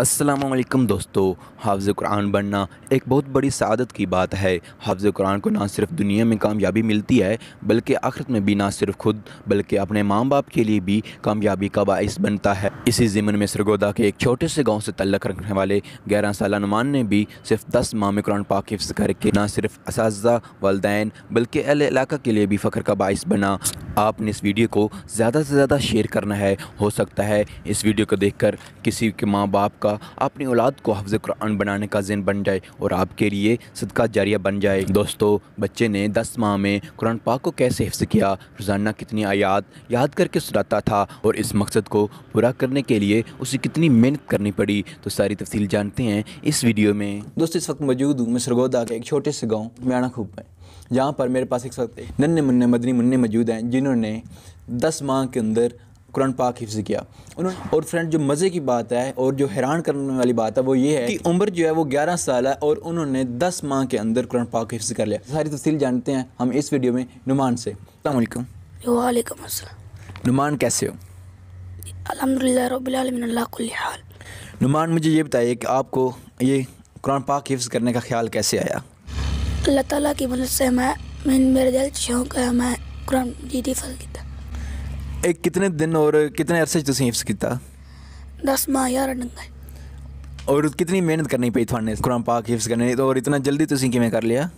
असलम दोस्तों हाफ़ कुरान बनना एक बहुत बड़ी सदत की बात है हाफ़ कुरान को ना सिर्फ दुनिया में कामयाबी मिलती है बल्कि आखिरत में भी ना सिर्फ खुद बल्कि अपने माँ बाप के लिए भी कामयाबी का बायस बनता है इसी ज़िमन में सरगोदा के एक छोटे से गांव से तल्लक रखने वाले ग्यारह साल नुमान ने भी सिर्फ दस माह में कुरान पाक हिफ्स करके ना सिर्फ इस वालदेन बल्कि अहल इलाका के लिए भी फ़ख्र का बायस बना आपने इस वीडियो को ज़्यादा से ज़्यादा शेयर करना है हो सकता है इस वीडियो को देखकर किसी के माँ बाप का अपनी औलाद को हफ्ज़ कुरान बनाने का जिन बन जाए और आपके लिए सदका जारिया बन जाए दोस्तों बच्चे ने दस माह में कुरान पाक को कैसे हिफ्ज़ किया रोज़ाना कितनी आयात याद करके सुनाता था और इस मकसद को पूरा करने के लिए उसे कितनी मेहनत करनी पड़ी तो सारी तफसील जानते हैं इस वीडियो में दोस्तों इस वक्त मौजूद हूँ मैं सरगोदा के एक छोटे से गाँव म्याणा खूब में जहाँ पर मेरे पास एक साथ नन्हे मुन्ने मदनी मुन्ने मौजूद हैं जिन्होंने दस माह के अंदर कुरान पाक हिफ्ज़ किया उन्होंने और फ्रेंड जो मज़े की बात है और जो हैरान करने वाली बात है वो ये है कि उम्र जो है वो ग्यारह साल है और उन्होंने दस माह के अंदर कुरान पाक हिफ्ज़ कर लिया सारी तफसील जानते हैं हम इस वीडियो में नुमान से अलकुम वालेकुम नुमान कैसे हो अलहमदिल्ला नुमान मुझे ये बताइए कि आपको ये कुरान पाक हिफ्ज़ करने का ख्याल कैसे आया अल्लाह ताला की मदद से मैं मैं मेरे दिल शौक है मैं कुरान मजीद हिफज किया एक कितने दिन और कितने अरसे तुम हिफ्स किया दस माह यार डंगा और कितनी मेहनत करनी पई थोड़े कुरान पाक हिफ्स करने तो और इतना जल्दी तुम किमें कर लिया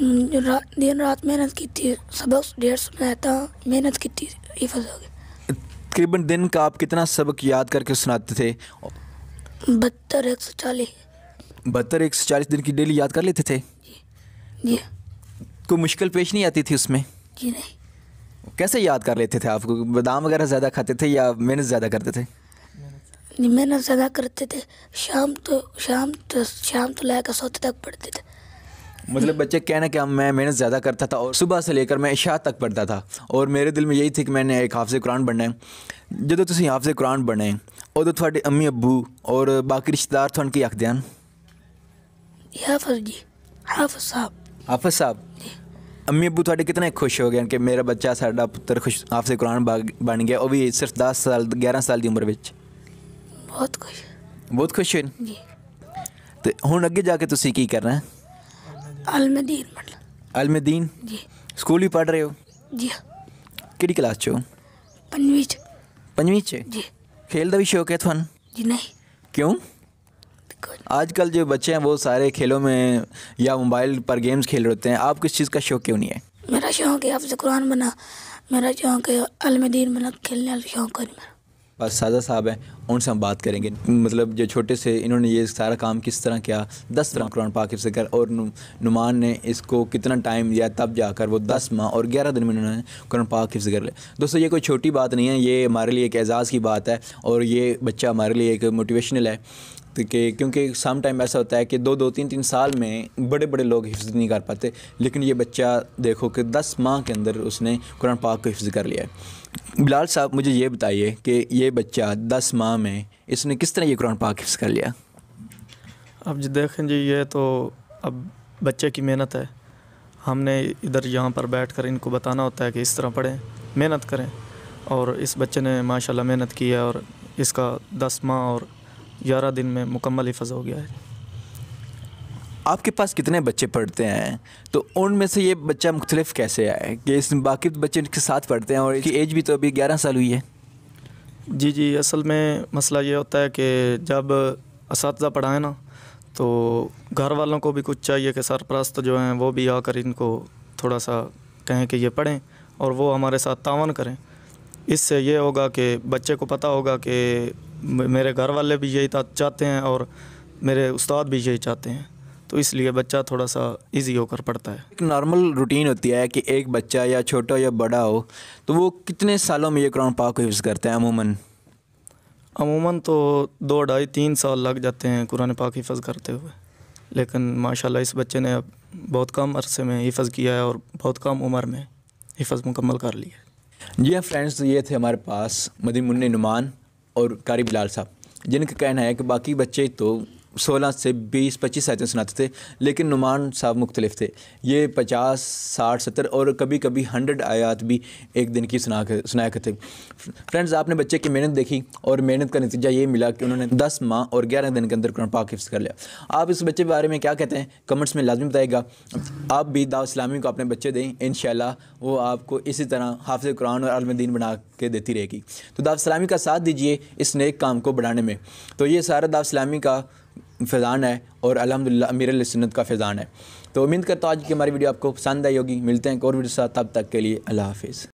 हम्म, रात दिन रात मेहनत की थी सबक डेढ़ सौ बनाया मेहनत की थी हिफज हो गया तकरीबन दिन का आप कितना सबक याद करके सुनाते थे बहत्तर एक सौ चालीस बहत्तर एक सौ चालीस दिन की डेली याद कर लेते थे जी कोई मुश्किल पेश नहीं आती थी उसमें जी नहीं कैसे याद कर लेते थे आपको बादाम वगैरह ज़्यादा खाते थे या मेहनत ज़्यादा करते थे मेहनत ज़्यादा करते थे शाम तो शाम तो शाम तो लाकर सोते तक पढ़ते थे मतलब बच्चे कहना कि मैं मेहनत ज़्यादा करता था और सुबह से लेकर मैं इशा तक पढ़ता था और मेरे दिल में यही थी कि मैंने एक हाफज़ कुरान बनना है ਜਦੋਂ तुम ਹਾਫਜ਼ कुरान ਬਣੇ उदो ਤੁਹਾਡੇ अम्मी अबू और बाकी रिश्तेदार थोड़ी ਕੀ आखते हैं हाफज जी हाफज साहब हाफज साहब अम्मी अबू थोड़े कितने खुश हो गए कि मेरा बच्चा साडा पुत्र खुश हाफज कुरान बन गया वो भी सिर्फ दस साल ग्यारह साल की उम्र बहुत खुश बहुत खुश हुए तो हूँ अगे जाके तुम की करना अलमदीन अलमदीन स्कूल भी पढ़ रहे हो जी कि चो पंजी खेल का भी शौक है थोन जी नहीं क्यों Oh आजकल जो बच्चे हैं वो सारे खेलों में या मोबाइल पर गेम्स खेल रहे होते हैं आप किस चीज़ का शौक क्यों नहीं है मेरा शौक है आपसे कुरान बना मेरा शौक है अलमदीन बना खेलने वाला शौक है बस साजा साहब हैं उनसे हम बात करेंगे मतलब जो छोटे से इन्होंने ये सारा काम किस तरह किया दस तरह कुरान पाक से कर और नुमान ने इसको कितना टाइम दिया तब जाकर वो दस माह और ग्यारह दिन में इन्होंने कुरान पाक हिफ्ज़ कर लिया दोस्तों ये कोई छोटी बात नहीं है ये हमारे लिए एक एजाज़ की बात है और ये बच्चा हमारे लिए एक मोटिवेशनल है तो कि क्योंकि सम टाइम ऐसा होता है कि दो दो तीन तीन साल में बड़े बड़े लोग हिफ्ज़ नहीं कर पाते लेकिन ये बच्चा देखो कि दस माह के अंदर उसने कुरान पाक को हिफ्ज़ कर लिया है बिलाल साहब मुझे ये बताइए कि ये बच्चा दस माह दुआ में इसने किस तरह ये कुरान पाक हिफ़ कर लिया अब जी देखें जी ये तो अब बच्चे की मेहनत है हमने इधर यहाँ पर बैठ कर इनको बताना होता है कि इस तरह पढ़ें मेहनत करें और इस बच्चे ने माशाल्लाह मेहनत की है और इसका दस माह और ग्यारह दिन में मुकम्मल हिफज हो गया है आपके पास कितने बच्चे पढ़ते हैं तो उनमें से ये बच्चा मुख्तलिफ कैसे है कि इस बाकी बच्चे इनके साथ पढ़ते हैं और इसकी एज भी तो अभी ग्यारह साल हुई है जी जी असल में मसला ये होता है कि जब इस पढ़ाए ना तो घर वालों को भी कुछ चाहिए कि सरपरस्त जो हैं वो भी आकर इनको थोड़ा सा कहें कि ये पढ़ें और वो हमारे साथ तावन करें इससे ये होगा कि बच्चे को पता होगा कि मेरे घर वाले भी यही चाहते हैं और मेरे उस्ताद भी यही चाहते हैं तो इसलिए बच्चा थोड़ा सा ईजी होकर पढ़ता है एक नॉर्मल रूटीन होती है कि एक बच्चा या छोटा या बड़ा हो तो वो कितने सालों में ये क्राउन पाक यूज़ करते हैं अमूमन अमूमन तो दो ढाई तीन साल लग जाते हैं कुरान पाक हिफज करते हुए लेकिन माशाल्लाह इस बच्चे ने अब बहुत कम अरसे में हिफज किया है और बहुत कम उम्र में हिफज मुकम्मल कर लिया जी हाँ फ्रेंड्स तो ये थे हमारे पास मदी मुन्नी नुमान और कारी बिलाल साहब जिनका कहना है कि बाकी बच्चे तो सोलह से बीस पच्चीस आयतें सुनाते थे लेकिन नुमान साहब मुख्तलिफ थे ये पचास साठ सत्तर और कभी कभी हंड्रेड आयात भी एक दिन की सुना कर सुनाया करते फ्रेंड्स आपने बच्चे की मेहनत देखी और मेहनत का नतीजा ये मिला कि उन्होंने दस माह और ग्यारह दिन के अंदर कुरान पाक हिफ्स कर लिया आप इस बच्चे के बारे में क्या कहते हैं कमेंट्स में लाजमी बताएगा आप भी दाव इस्लामी को अपने बच्चे दें इन वो आपको इसी तरह हाफ कुरान और आलमदीन बना के देती रहेगी तो दाव इस्लामी का साथ दीजिए इस नेक काम को बढ़ाने में तो ये सारा दाव इस्लामी का फ़ैज़ान है और अलहमदिल्ला अमीर सुन्नत का फ़ैज़ान है तो उम्मीद करता हूँ आज की हमारी वीडियो आपको पसंद आई होगी मिलते हैं एक और वीडियो साथ तब तक के लिए अल्लाह हाफिज़